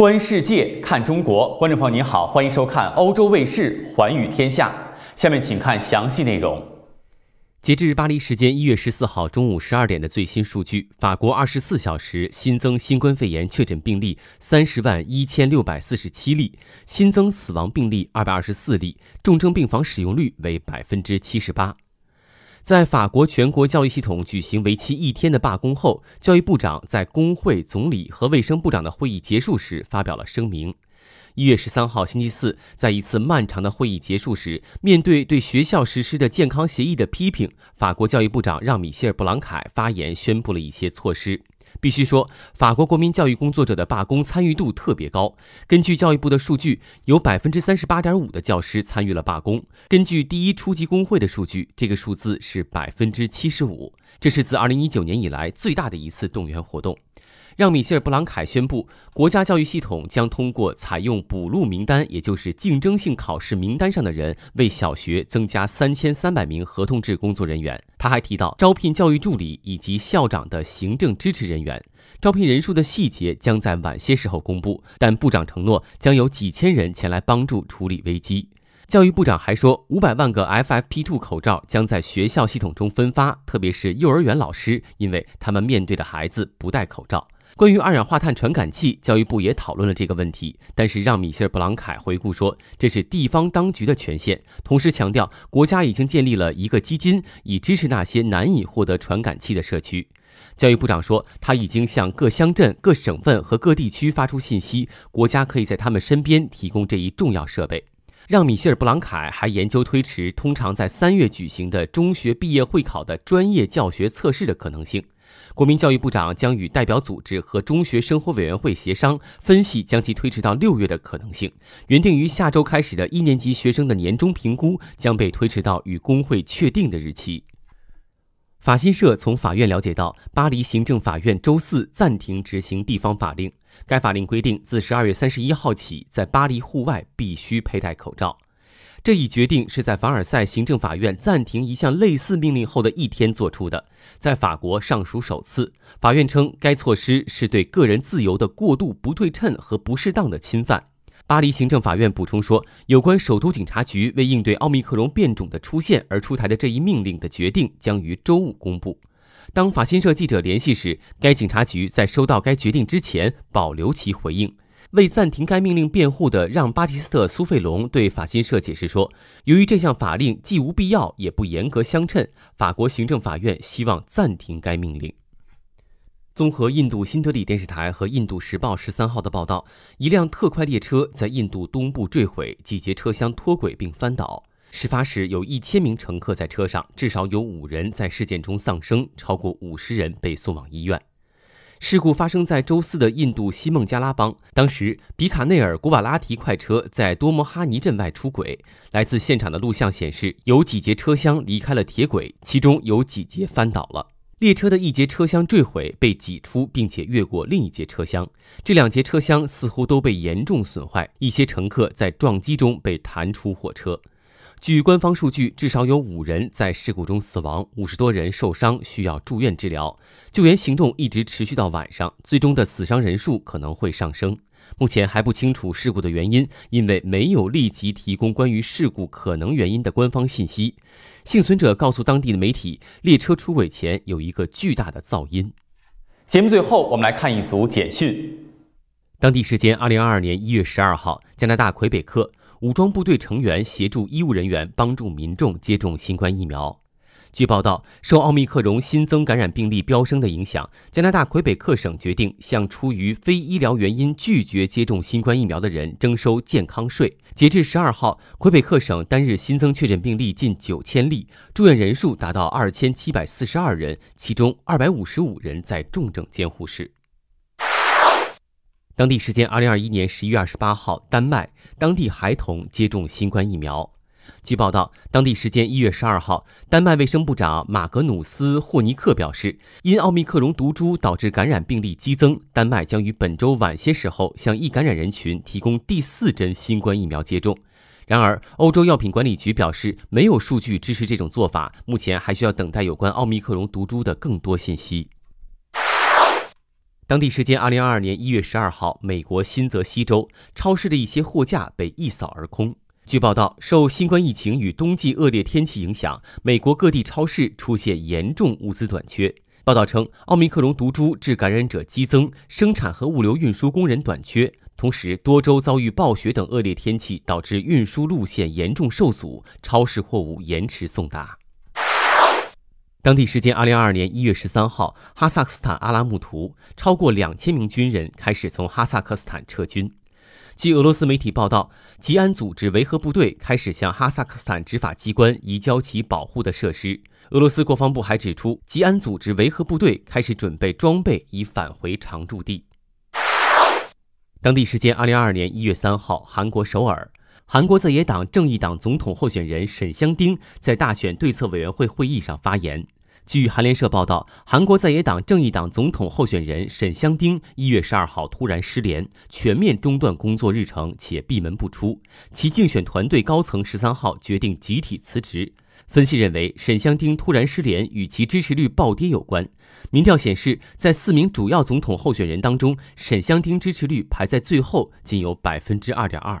观世界，看中国。观众朋友您好，欢迎收看欧洲卫视《寰宇天下》。下面请看详细内容。截至巴黎时间一月十四号中午十二点的最新数据，法国二十四小时新增新冠肺炎确诊病例三十万一千六百四十七例，新增死亡病例二百二十四例，重症病房使用率为百分之七十八。在法国全国教育系统举行为期一天的罢工后，教育部长在工会、总理和卫生部长的会议结束时发表了声明。一月十三号，星期四，在一次漫长的会议结束时，面对对学校实施的健康协议的批评，法国教育部长让·米歇尔·布朗凯发言，宣布了一些措施。必须说，法国国民教育工作者的罢工参与度特别高。根据教育部的数据，有百分之三十八点五的教师参与了罢工。根据第一初级工会的数据，这个数字是百分之七十五。这是自二零一九年以来最大的一次动员活动。让米歇尔·布朗凯宣布，国家教育系统将通过采用补录名单，也就是竞争性考试名单上的人，为小学增加三千三百名合同制工作人员。他还提到，招聘教育助理以及校长的行政支持人员，招聘人数的细节将在晚些时候公布。但部长承诺，将有几千人前来帮助处理危机。教育部长还说，五百万个 FFP2 口罩将在学校系统中分发，特别是幼儿园老师，因为他们面对的孩子不戴口罩。关于二氧化碳传感器，教育部也讨论了这个问题，但是让米歇尔·布朗凯回顾说，这是地方当局的权限。同时强调，国家已经建立了一个基金，以支持那些难以获得传感器的社区。教育部长说，他已经向各乡镇、各省份和各地区发出信息，国家可以在他们身边提供这一重要设备。让米歇尔·布朗凯还研究推迟通常在三月举行的中学毕业会考的专业教学测试的可能性。国民教育部长将与代表组织和中学生活委员会协商，分析将其推迟到六月的可能性。原定于下周开始的一年级学生的年终评估将被推迟到与工会确定的日期。法新社从法院了解到，巴黎行政法院周四暂停执行地方法令，该法令规定自十二月三十一号起，在巴黎户外必须佩戴口罩。这一决定是在凡尔赛行政法院暂停一项类似命令后的一天做出的，在法国尚属首次。法院称，该措施是对个人自由的过度不对称和不适当的侵犯。巴黎行政法院补充说，有关首都警察局为应对奥密克戎变种的出现而出台的这一命令的决定将于周五公布。当法新社记者联系时，该警察局在收到该决定之前保留其回应。为暂停该命令辩护的让·巴蒂斯特·苏费隆对法新社解释说：“由于这项法令既无必要也不严格相称，法国行政法院希望暂停该命令。”综合印度新德里电视台和印度时报十三号的报道，一辆特快列车在印度东部坠毁，几节车厢脱轨并翻倒。事发时有一千名乘客在车上，至少有五人在事件中丧生，超过五十人被送往医院。事故发生在周四的印度西孟加拉邦。当时，比卡内尔古瓦拉提快车在多摩哈尼镇外出轨。来自现场的录像显示，有几节车厢离开了铁轨，其中有几节翻倒了。列车的一节车厢坠毁，被挤出并且越过另一节车厢。这两节车厢似乎都被严重损坏。一些乘客在撞击中被弹出火车。据官方数据，至少有五人在事故中死亡，五十多人受伤，需要住院治疗。救援行动一直持续到晚上，最终的死伤人数可能会上升。目前还不清楚事故的原因，因为没有立即提供关于事故可能原因的官方信息。幸存者告诉当地的媒体，列车出轨前有一个巨大的噪音。节目最后，我们来看一组简讯：当地时间二零二二年一月十二号，加拿大魁北克。武装部队成员协助医务人员帮助民众接种新冠疫苗。据报道，受奥密克戎新增感染病例飙升的影响，加拿大魁北克省决定向出于非医疗原因拒绝接种新冠疫苗的人征收健康税。截至十二号，魁北克省单日新增确诊病例近九千例，住院人数达到二千七百四十二人，其中二百五十五人在重症监护室。当地时间二零二一年十一月二十八号，丹麦当地孩童接种新冠疫苗。据报道，当地时间一月十二号，丹麦卫生部长马格努斯·霍尼克表示，因奥密克戎毒株导致感染病例激增，丹麦将于本周晚些时候向易感染人群提供第四针新冠疫苗接种。然而，欧洲药品管理局表示，没有数据支持这种做法，目前还需要等待有关奥密克戎毒株的更多信息。当地时间二零二二年一月十二号，美国新泽西州超市的一些货架被一扫而空。据报道，受新冠疫情与冬季恶劣天气影响，美国各地超市出现严重物资短缺。报道称，奥密克戎毒株致感染者激增，生产和物流运输工人短缺，同时多州遭遇暴雪等恶劣天气，导致运输路线严重受阻，超市货物延迟送达。当地时间二零二二年一月十三号，哈萨克斯坦阿拉木图超过两千名军人开始从哈萨克斯坦撤军。据俄罗斯媒体报道，吉安组织维和部队开始向哈萨克斯坦执法机关移交其保护的设施。俄罗斯国防部还指出，吉安组织维和部队开始准备装备，以返回常驻地。当地时间二零二二年一月三号，韩国首尔。韩国在野党正义党总统候选人沈香丁在大选对策委员会会议上发言。据韩联社报道，韩国在野党正义党总统候选人沈香丁一月十二号突然失联，全面中断工作日程且闭门不出。其竞选团队高层十三号决定集体辞职。分析认为，沈香丁突然失联与其支持率暴跌有关。民调显示，在四名主要总统候选人当中，沈香丁支持率排在最后，仅有百分之二点二。